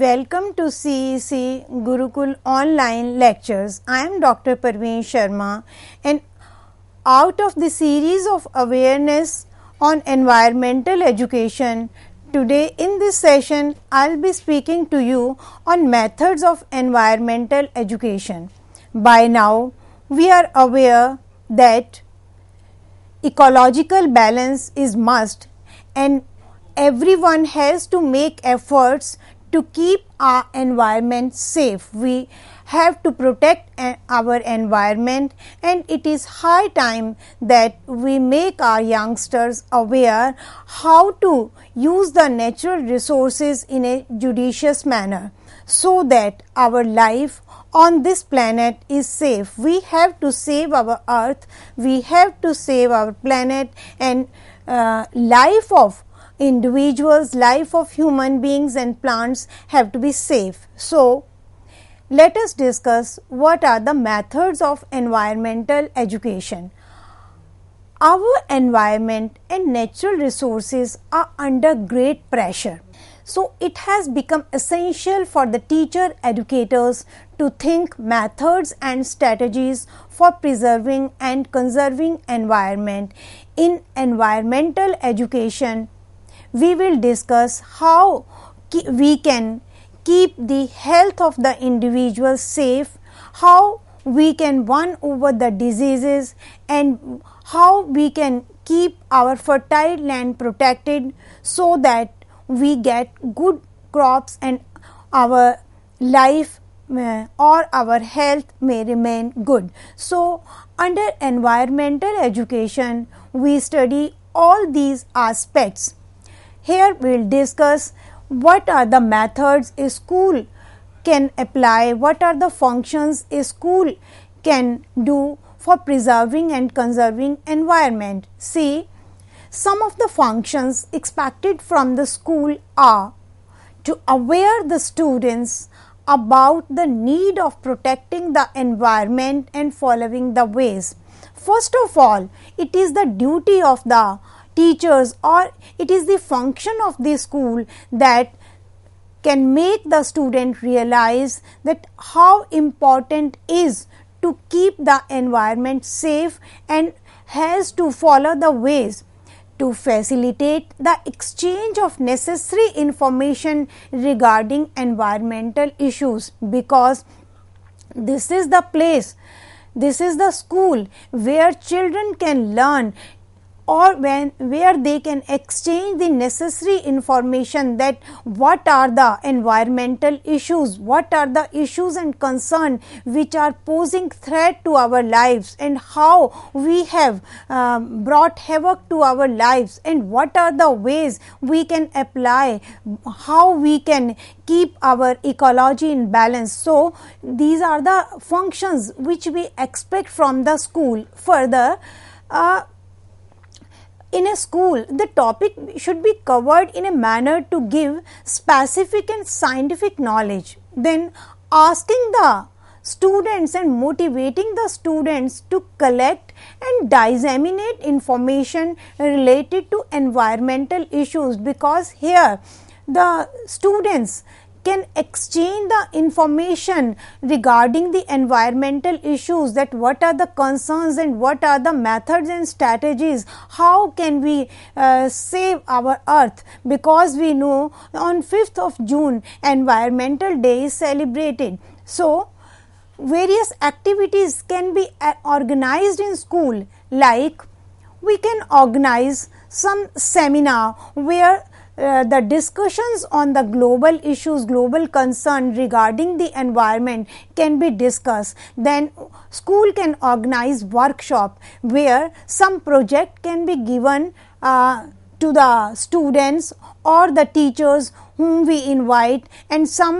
Welcome to CEC Gurukul online lectures. I am Dr. Parveen Sharma and out of the series of awareness on environmental education, today in this session I will be speaking to you on methods of environmental education. By now we are aware that ecological balance is must and everyone has to make efforts to keep our environment safe. We have to protect eh, our environment and it is high time that we make our youngsters aware how to use the natural resources in a judicious manner so that our life on this planet is safe. We have to save our earth, we have to save our planet and uh, life of individuals, life of human beings and plants have to be safe. So, let us discuss what are the methods of environmental education. Our environment and natural resources are under great pressure. So, it has become essential for the teacher educators to think methods and strategies for preserving and conserving environment in environmental education we will discuss how we can keep the health of the individual safe, how we can won over the diseases and how we can keep our fertile land protected so that we get good crops and our life uh, or our health may remain good. So, under environmental education, we study all these aspects here we will discuss what are the methods a school can apply, what are the functions a school can do for preserving and conserving environment. See, some of the functions expected from the school are to aware the students about the need of protecting the environment and following the ways. First of all, it is the duty of the teachers or it is the function of the school that can make the student realize that how important is to keep the environment safe and has to follow the ways to facilitate the exchange of necessary information regarding environmental issues because this is the place this is the school where children can learn or when where they can exchange the necessary information that what are the environmental issues what are the issues and concern which are posing threat to our lives and how we have um, brought havoc to our lives and what are the ways we can apply how we can keep our ecology in balance so these are the functions which we expect from the school further uh, in a school, the topic should be covered in a manner to give specific and scientific knowledge. Then, asking the students and motivating the students to collect and disseminate information related to environmental issues because here the students can exchange the information regarding the environmental issues that what are the concerns and what are the methods and strategies how can we uh, save our earth because we know on 5th of june environmental day is celebrated so various activities can be uh, organized in school like we can organize some seminar where uh, the discussions on the global issues, global concern regarding the environment can be discussed, then school can organize workshop where some project can be given uh, to the students or the teachers whom we invite and some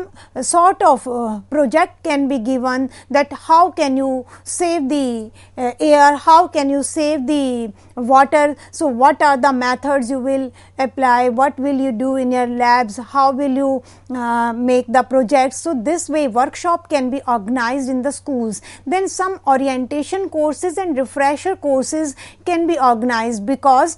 sort of uh, project can be given that how can you save the uh, air, how can you save the water. So, what are the methods you will apply, what will you do in your labs, how will you uh, make the projects. So, this way workshop can be organized in the schools. Then some orientation courses and refresher courses can be organized because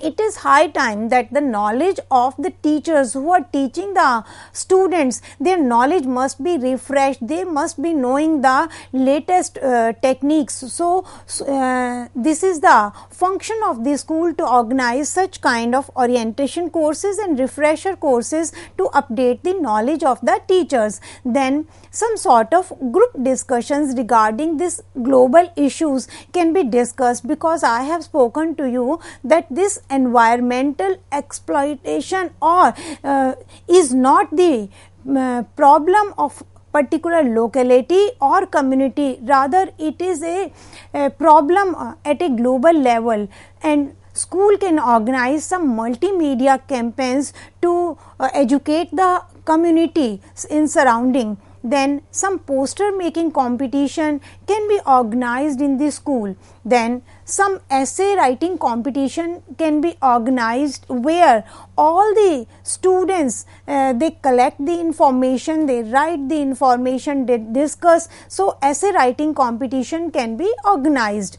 it is high time that the knowledge of the teachers who are teaching the students their knowledge must be refreshed they must be knowing the latest uh, techniques so uh, this is the function of the school to organize such kind of orientation courses and refresher courses to update the knowledge of the teachers then some sort of group discussions regarding this global issues can be discussed because i have spoken to you that this environmental exploitation or uh, is not the uh, problem of particular locality or community rather it is a, a problem uh, at a global level and school can organize some multimedia campaigns to uh, educate the community in surrounding then some poster making competition can be organized in the school then some essay writing competition can be organized where all the students uh, they collect the information they write the information they discuss so essay writing competition can be organized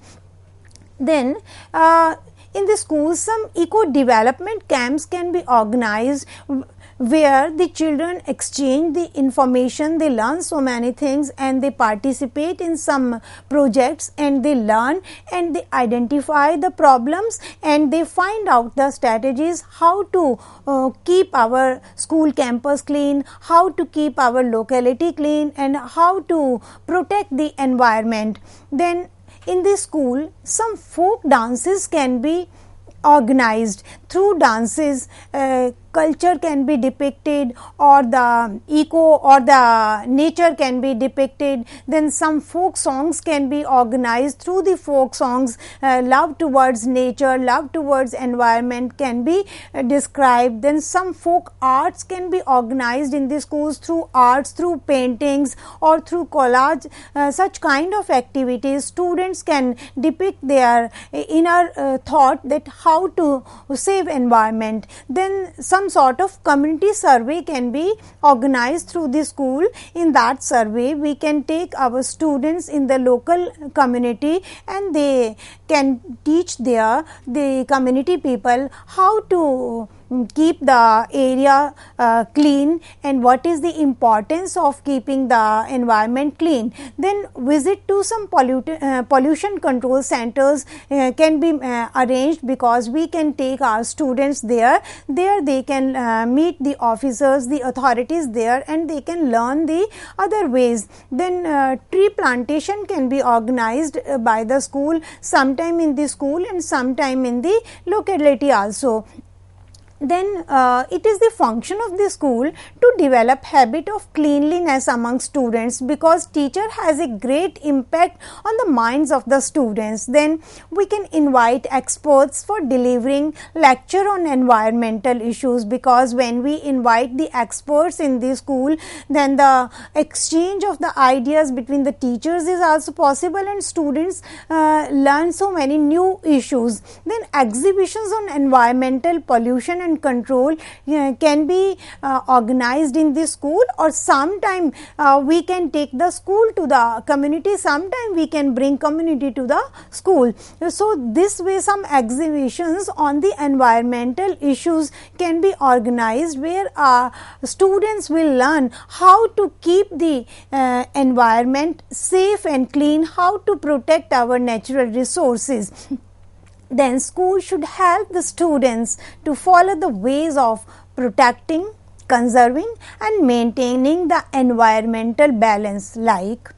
then uh, in the schools some eco development camps can be organized where the children exchange the information, they learn so many things and they participate in some projects and they learn and they identify the problems and they find out the strategies how to uh, keep our school campus clean, how to keep our locality clean and how to protect the environment. Then in the school some folk dances can be organized through dances uh, culture can be depicted or the eco or the nature can be depicted then some folk songs can be organized through the folk songs uh, love towards nature love towards environment can be uh, described then some folk arts can be organized in the schools through arts through paintings or through collage uh, such kind of activities students can depict their inner uh, thought that how to save environment then some some sort of community survey can be organized through the school. In that survey, we can take our students in the local community and they can teach their the community people how to Mm, keep the area uh, clean and what is the importance of keeping the environment clean. Then visit to some uh, pollution control centers uh, can be uh, arranged because we can take our students there. There they can uh, meet the officers, the authorities there and they can learn the other ways. Then uh, tree plantation can be organized by the school sometime in the school and sometime in the locality also then uh, it is the function of the school to develop habit of cleanliness among students because teacher has a great impact on the minds of the students then we can invite experts for delivering lecture on environmental issues because when we invite the experts in the school then the exchange of the ideas between the teachers is also possible and students uh, learn so many new issues then exhibitions on environmental pollution and and control can be uh, organized in the school or sometime uh, we can take the school to the community sometime we can bring community to the school so this way some exhibitions on the environmental issues can be organized where uh, students will learn how to keep the uh, environment safe and clean how to protect our natural resources then school should help the students to follow the ways of protecting, conserving and maintaining the environmental balance like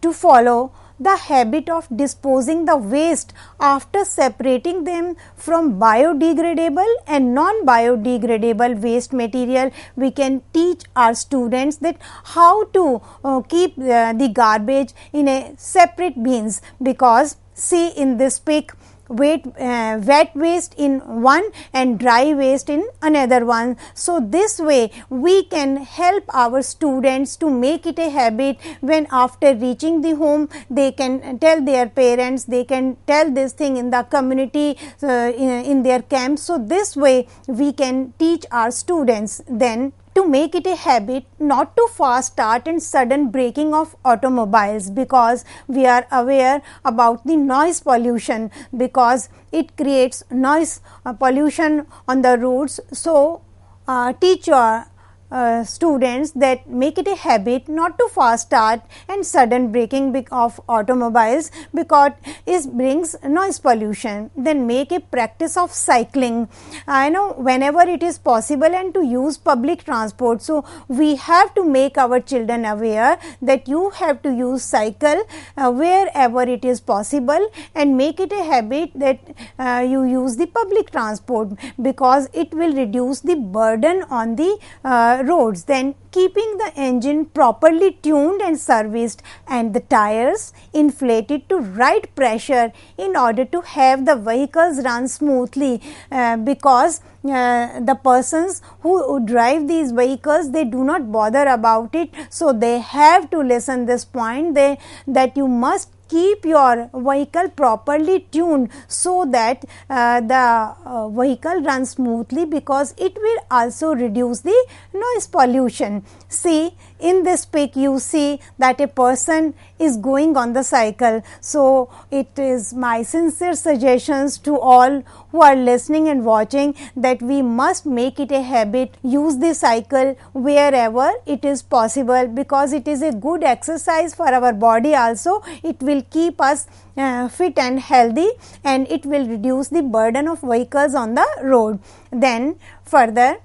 to follow the habit of disposing the waste after separating them from biodegradable and non biodegradable waste material we can teach our students that how to uh, keep uh, the garbage in a separate bins because see in this pic uh, wet waste in one and dry waste in another one. So, this way we can help our students to make it a habit when after reaching the home they can tell their parents, they can tell this thing in the community uh, in, in their camp. So, this way we can teach our students then to make it a habit not to fast start and sudden braking of automobiles because we are aware about the noise pollution because it creates noise uh, pollution on the roads. So, uh, teach your uh, students that make it a habit not to fast start and sudden braking of automobiles because it brings noise pollution. Then make a practice of cycling, I know whenever it is possible and to use public transport. So, we have to make our children aware that you have to use cycle uh, wherever it is possible and make it a habit that uh, you use the public transport because it will reduce the burden on the uh, uh, roads then keeping the engine properly tuned and serviced and the tires inflated to right pressure in order to have the vehicles run smoothly uh, because uh, the persons who, who, drive these vehicles they do not bother about it so they have to listen this point they that you must keep your vehicle properly tuned so that uh, the uh, vehicle runs smoothly because it will also reduce the noise pollution. See in this pic you see that a person is going on the cycle. So, it is my sincere suggestions to all who are listening and watching that we must make it a habit use the cycle wherever it is possible because it is a good exercise for our body also it will keep us uh, fit and healthy and it will reduce the burden of vehicles on the road then further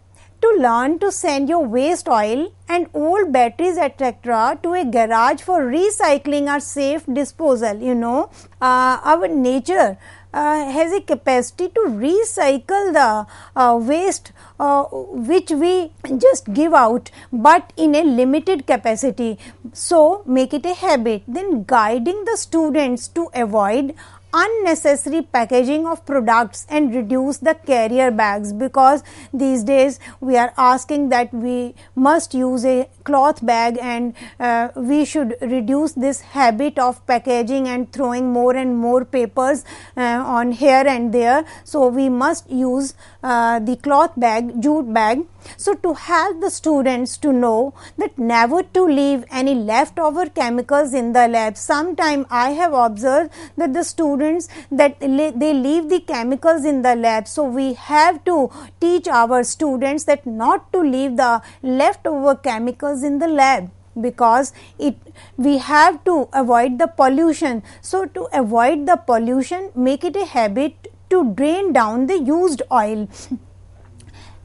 to learn to send your waste oil and old batteries etc. to a garage for recycling or safe disposal. You know, uh, our nature uh, has a capacity to recycle the uh, waste uh, which we just give out but in a limited capacity so make it a habit then guiding the students to avoid unnecessary packaging of products and reduce the carrier bags because these days we are asking that we must use a cloth bag and uh, we should reduce this habit of packaging and throwing more and more papers uh, on here and there. So, we must use uh, the cloth bag, jute bag. So, to help the students to know that never to leave any leftover chemicals in the lab, sometime I have observed that the students students that they leave the chemicals in the lab. So, we have to teach our students that not to leave the leftover chemicals in the lab because it we have to avoid the pollution. So, to avoid the pollution make it a habit to drain down the used oil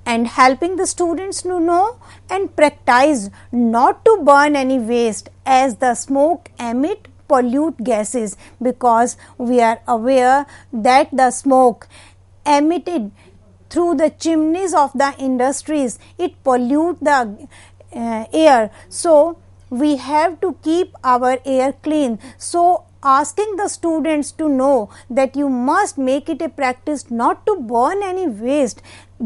and helping the students to know and practice not to burn any waste as the smoke emit pollute gases because we are aware that the smoke emitted through the chimneys of the industries it pollute the uh, air so we have to keep our air clean so asking the students to know that you must make it a practice not to burn any waste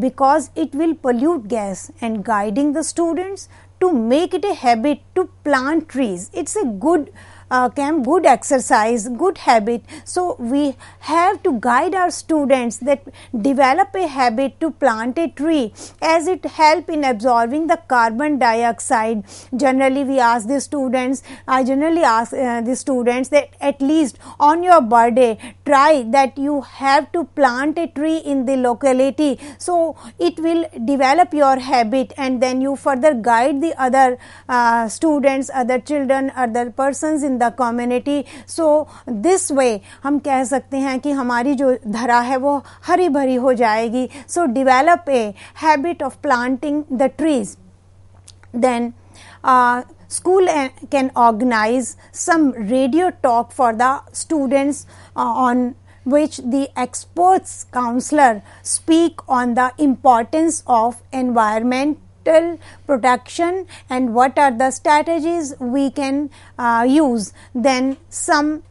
because it will pollute gas and guiding the students to make it a habit to plant trees it's a good uh, camp good exercise good habit so we have to guide our students that develop a habit to plant a tree as it help in absorbing the carbon dioxide generally we ask the students i generally ask uh, the students that at least on your birthday try that you have to plant a tree in the locality so it will develop your habit and then you further guide the other uh, students other children other persons in the community so this way हम कह सकते हैं कि हमारी जो धरा है वो हरी भरी हो जाएगी so develop a habit of planting the trees then school can organise some radio talk for the students on which the experts counsellor speak on the importance of environment Production protection and what are the strategies we can uh, use. Then some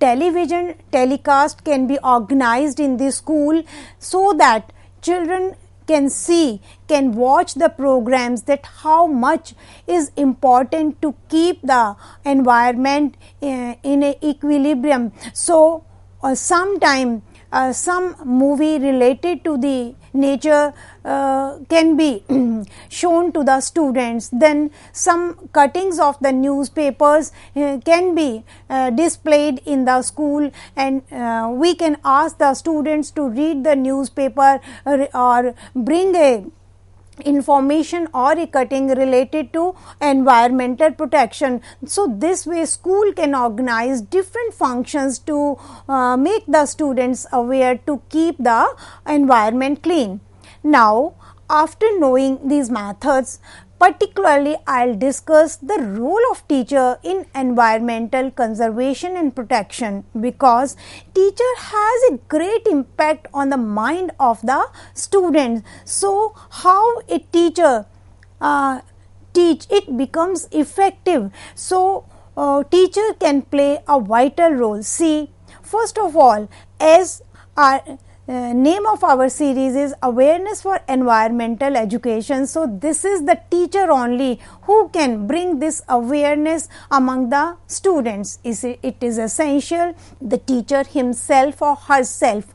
television telecast can be organized in the school so that children can see, can watch the programs that how much is important to keep the environment uh, in, in equilibrium. So, uh, sometime uh, some movie related to the nature uh, can be shown to the students then some cuttings of the newspapers uh, can be uh, displayed in the school and uh, we can ask the students to read the newspaper or, or bring a information or cutting related to environmental protection. So, this way school can organize different functions to uh, make the students aware to keep the environment clean. Now, after knowing these methods, Particularly, I'll discuss the role of teacher in environmental conservation and protection because teacher has a great impact on the mind of the students. So, how a teacher uh, teach it becomes effective. So, uh, teacher can play a vital role. See, first of all, as our uh, name of our series is awareness for environmental education so this is the teacher only who can bring this awareness among the students is it is essential the teacher himself or herself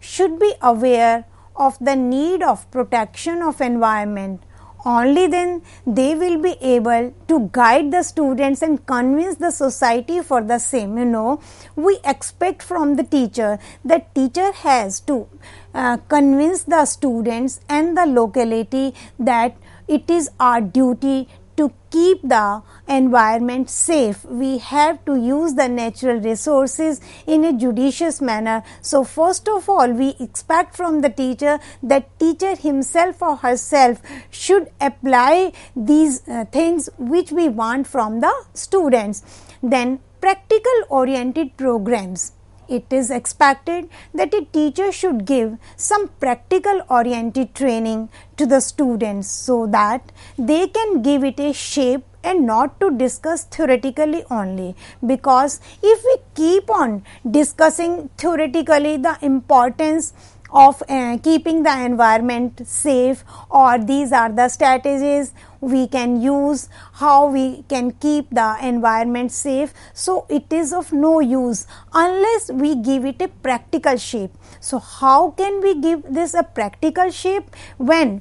should be aware of the need of protection of environment only then they will be able to guide the students and convince the society for the same you know we expect from the teacher that teacher has to uh, convince the students and the locality that it is our duty to keep the environment safe. We have to use the natural resources in a judicious manner. So, first of all, we expect from the teacher that teacher himself or herself should apply these uh, things which we want from the students. Then, practical oriented programs it is expected that a teacher should give some practical oriented training to the students so that they can give it a shape and not to discuss theoretically only because if we keep on discussing theoretically the importance of uh, keeping the environment safe or these are the strategies we can use how we can keep the environment safe so it is of no use unless we give it a practical shape so how can we give this a practical shape when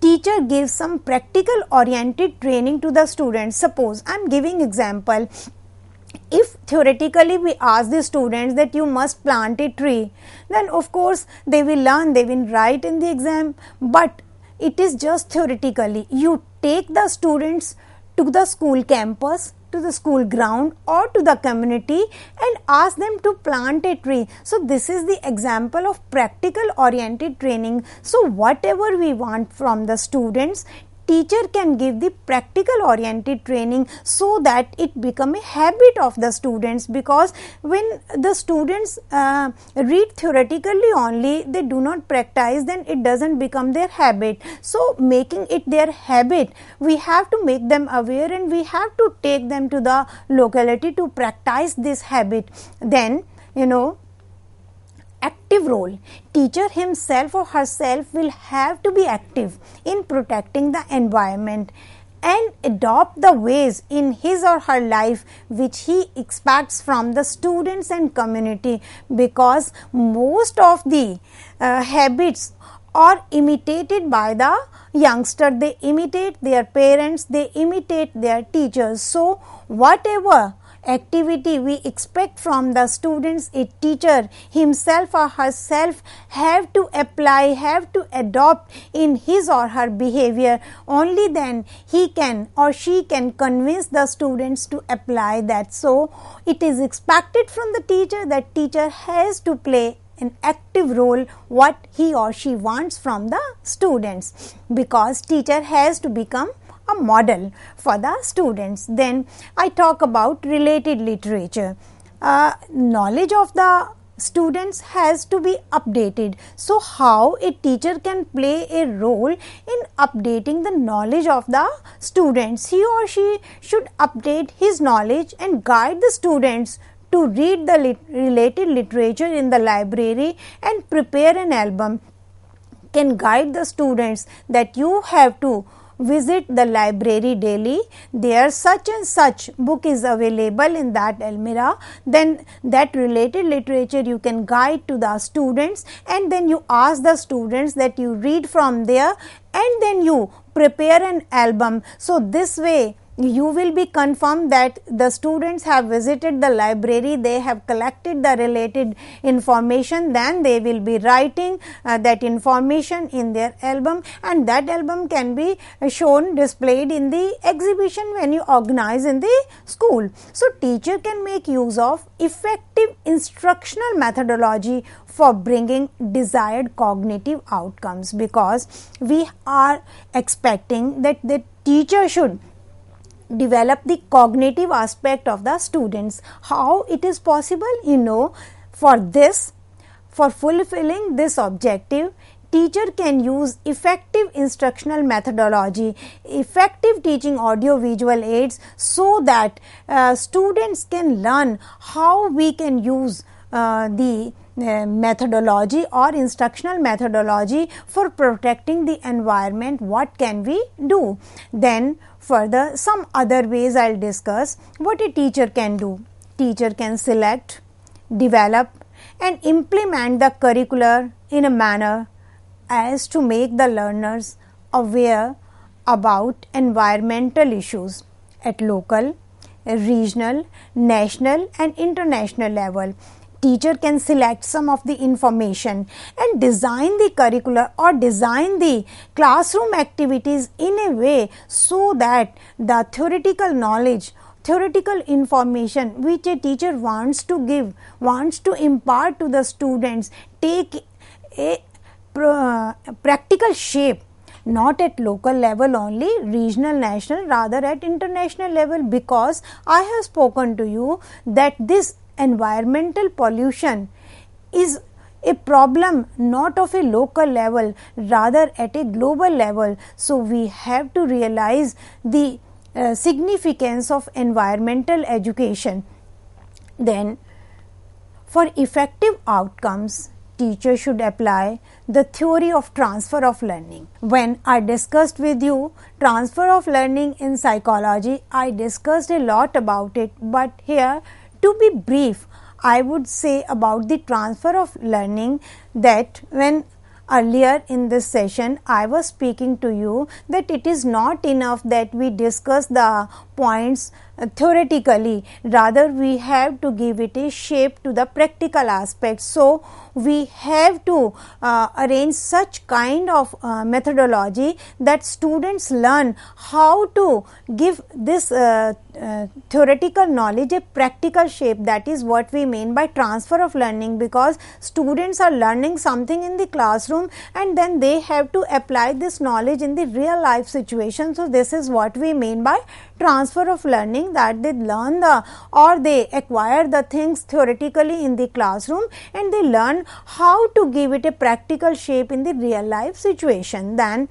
teacher gives some practical oriented training to the students suppose i'm giving example if theoretically we ask the students that you must plant a tree then of course they will learn they will write in the exam but it is just theoretically you take the students to the school campus to the school ground or to the community and ask them to plant a tree. So, this is the example of practical oriented training. So, whatever we want from the students, teacher can give the practical oriented training so that it become a habit of the students because when the students uh, read theoretically only they do not practice then it doesn't become their habit so making it their habit we have to make them aware and we have to take them to the locality to practice this habit then you know active role. Teacher himself or herself will have to be active in protecting the environment and adopt the ways in his or her life which he expects from the students and community because most of the uh, habits are imitated by the youngster they imitate their parents they imitate their teachers so whatever activity we expect from the students a teacher himself or herself have to apply have to adopt in his or her behavior only then he can or she can convince the students to apply that so it is expected from the teacher that teacher has to play an active role what he or she wants from the students because teacher has to become a model for the students. Then I talk about related literature. Uh, knowledge of the students has to be updated. So, how a teacher can play a role in updating the knowledge of the students? He or she should update his knowledge and guide the students to read the lit- related literature in the library and prepare an album can guide the students that you have to visit the library daily, there such and such book is available in that Almira, then that related literature you can guide to the students and then you ask the students that you read from there and then you prepare an album. So, this way you will be confirmed that the students have visited the library, they have collected the related information, then they will be writing uh, that information in their album and that album can be shown displayed in the exhibition when you organize in the school. So, teacher can make use of effective instructional methodology for bringing desired cognitive outcomes because we are expecting that the teacher should develop the cognitive aspect of the students. How it is possible? You know, for this, for fulfilling this objective, teacher can use effective instructional methodology, effective teaching audio visual aids so that uh, students can learn how we can use uh, the uh, methodology or instructional methodology for protecting the environment what can we do then further some other ways i'll discuss what a teacher can do teacher can select develop and implement the curricular in a manner as to make the learners aware about environmental issues at local regional national and international level teacher can select some of the information and design the curricular or design the classroom activities in a way so that the theoretical knowledge theoretical information which a teacher wants to give wants to impart to the students take a uh, practical shape not at local level only regional national rather at international level because i have spoken to you that this environmental pollution is a problem not of a local level rather at a global level. So, we have to realize the uh, significance of environmental education. Then for effective outcomes, teacher should apply the theory of transfer of learning. When I discussed with you transfer of learning in psychology, I discussed a lot about it, but here to be brief, I would say about the transfer of learning that when earlier in this session I was speaking to you that it is not enough that we discuss the points theoretically rather we have to give it a shape to the practical aspect. So, we have to uh, arrange such kind of uh, methodology that students learn how to give this uh, uh, theoretical knowledge a practical shape that is what we mean by transfer of learning because students are learning something in the classroom and then they have to apply this knowledge in the real life situation. So, this is what we mean by transfer of learning that they learn the or they acquire the things theoretically in the classroom and they learn how to give it a practical shape in the real life situation. Then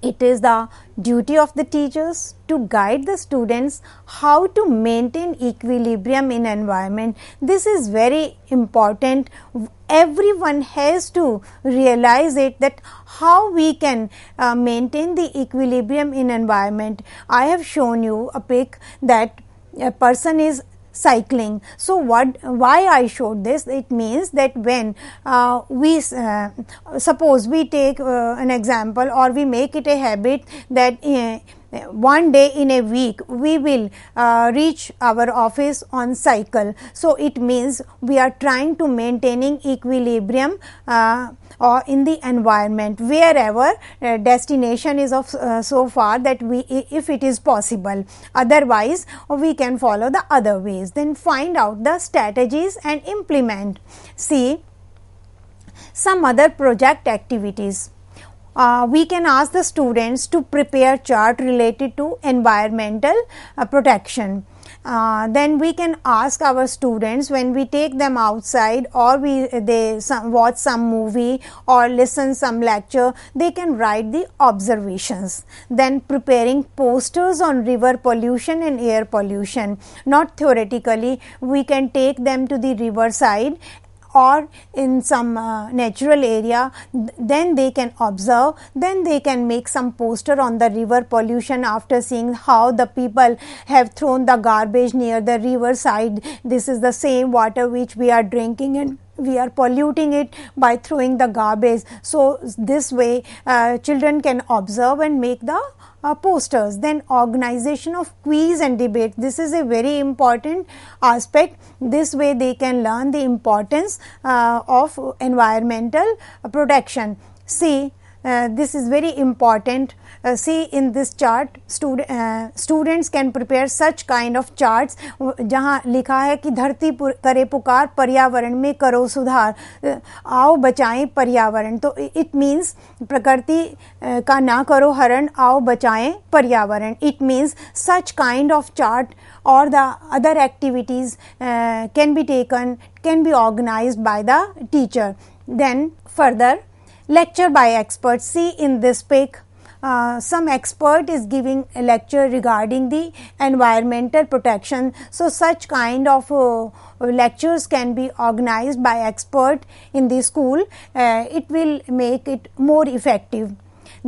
it is the duty of the teachers to guide the students how to maintain equilibrium in environment. This is very important. Everyone has to realize it that how we can uh, maintain the equilibrium in environment. I have shown you a pic that a person is cycling. So, what why I showed this it means that when uh, we uh, suppose we take uh, an example or we make it a habit that uh, one day in a week we will uh, reach our office on cycle. So, it means we are trying to maintaining equilibrium uh, or in the environment wherever uh, destination is of uh, so far that we if it is possible otherwise we can follow the other ways then find out the strategies and implement. See some other project activities uh, we can ask the students to prepare chart related to environmental uh, protection. Uh, then we can ask our students when we take them outside or we they some, watch some movie or listen some lecture they can write the observations then preparing posters on river pollution and air pollution not theoretically we can take them to the riverside or in some uh, natural area, then they can observe, then they can make some poster on the river pollution after seeing how the people have thrown the garbage near the river side. This is the same water which we are drinking and we are polluting it by throwing the garbage. So, this way uh, children can observe and make the uh, posters then organization of quiz and debate this is a very important aspect this way they can learn the importance uh, of environmental protection see uh, this is very important. Uh, see in this chart stud, uh, students can prepare such kind of charts जहाँ लिखा है कि धरती करे पुकार पर्यावरण में करो सुधार आओ बचाएं पर्यावरण तो इट मीन्स प्रकृति का ना करो हरण आओ बचाएं पर्यावरण it means such kind of chart और the other activities uh, can be taken can be organized by the teacher then further lecture by experts. See in this pic, uh, some expert is giving a lecture regarding the environmental protection. So, such kind of uh, lectures can be organized by expert in the school. Uh, it will make it more effective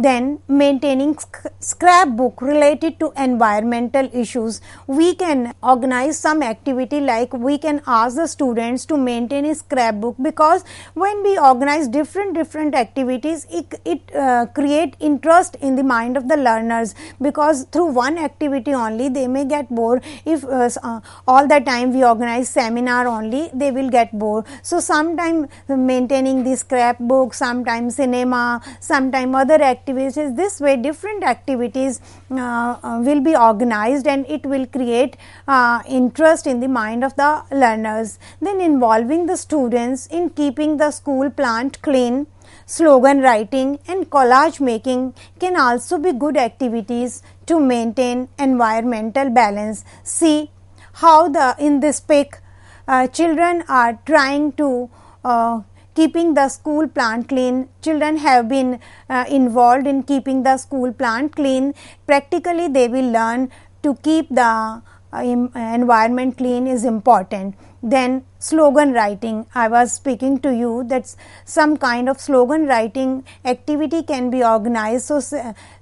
then maintaining scrapbook related to environmental issues we can organize some activity like we can ask the students to maintain a scrapbook because when we organize different different activities it, it uh, create interest in the mind of the learners because through one activity only they may get bored if uh, uh all the time we organize seminar only they will get bored so sometime maintaining the scrapbook sometime cinema sometime other activities activities. This way different activities uh, uh, will be organized and it will create uh, interest in the mind of the learners. Then involving the students in keeping the school plant clean slogan writing and collage making can also be good activities to maintain environmental balance. See how the in this pic uh, children are trying to uh, keeping the school plant clean. Children have been uh, involved in keeping the school plant clean. Practically, they will learn to keep the uh, environment clean is important then slogan writing. I was speaking to you that some kind of slogan writing activity can be organized. So,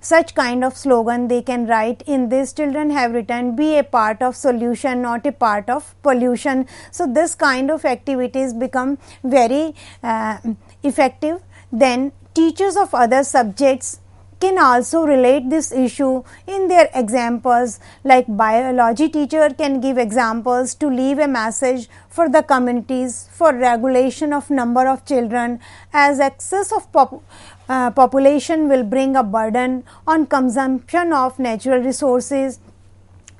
such kind of slogan they can write in this children have written be a part of solution not a part of pollution. So, this kind of activities become very uh, effective. Then teachers of other subjects can also relate this issue in their examples like biology teacher can give examples to leave a message for the communities for regulation of number of children as excess of pop, uh, population will bring a burden on consumption of natural resources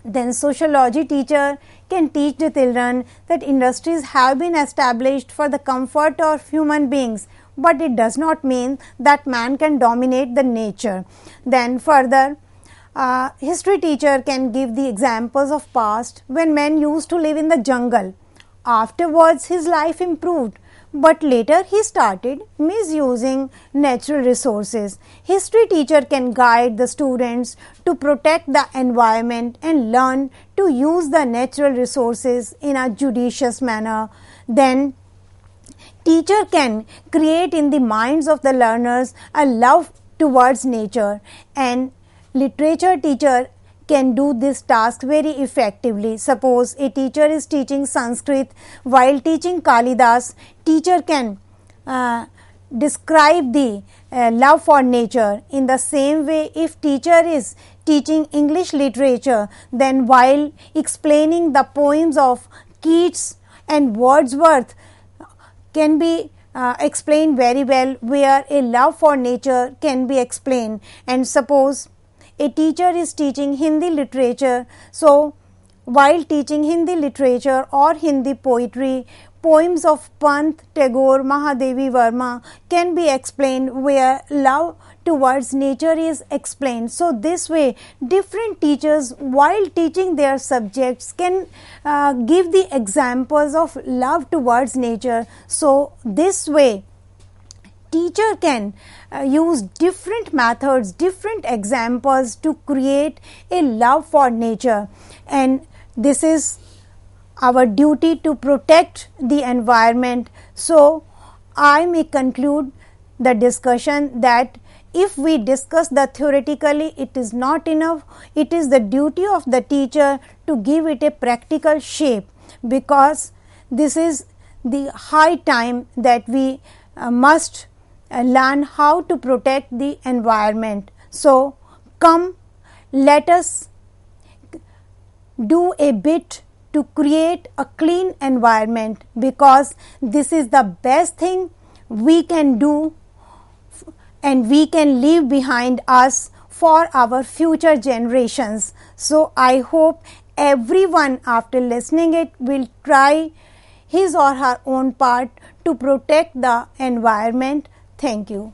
then sociology teacher can teach the children that industries have been established for the comfort of human beings but it does not mean that man can dominate the nature. Then further, uh, history teacher can give the examples of past when men used to live in the jungle. Afterwards, his life improved, but later he started misusing natural resources. History teacher can guide the students to protect the environment and learn to use the natural resources in a judicious manner. Then teacher can create in the minds of the learners a love towards nature and literature teacher can do this task very effectively suppose a teacher is teaching sanskrit while teaching kalidas teacher can uh, describe the uh, love for nature in the same way if teacher is teaching english literature then while explaining the poems of keats and wordsworth can be uh, explained very well where a love for nature can be explained and suppose a teacher is teaching Hindi literature. So, while teaching Hindi literature or Hindi poetry, poems of Pant, Tagore, Mahadevi Verma can be explained where love towards nature is explained. So, this way different teachers while teaching their subjects can uh, give the examples of love towards nature. So, this way teacher can uh, use different methods, different examples to create a love for nature and this is our duty to protect the environment. So, I may conclude the discussion that if we discuss that theoretically it is not enough, it is the duty of the teacher to give it a practical shape because this is the high time that we uh, must uh, learn how to protect the environment. So, come let us do a bit to create a clean environment because this is the best thing we can do and we can leave behind us for our future generations. So I hope everyone after listening it will try his or her own part to protect the environment. Thank you.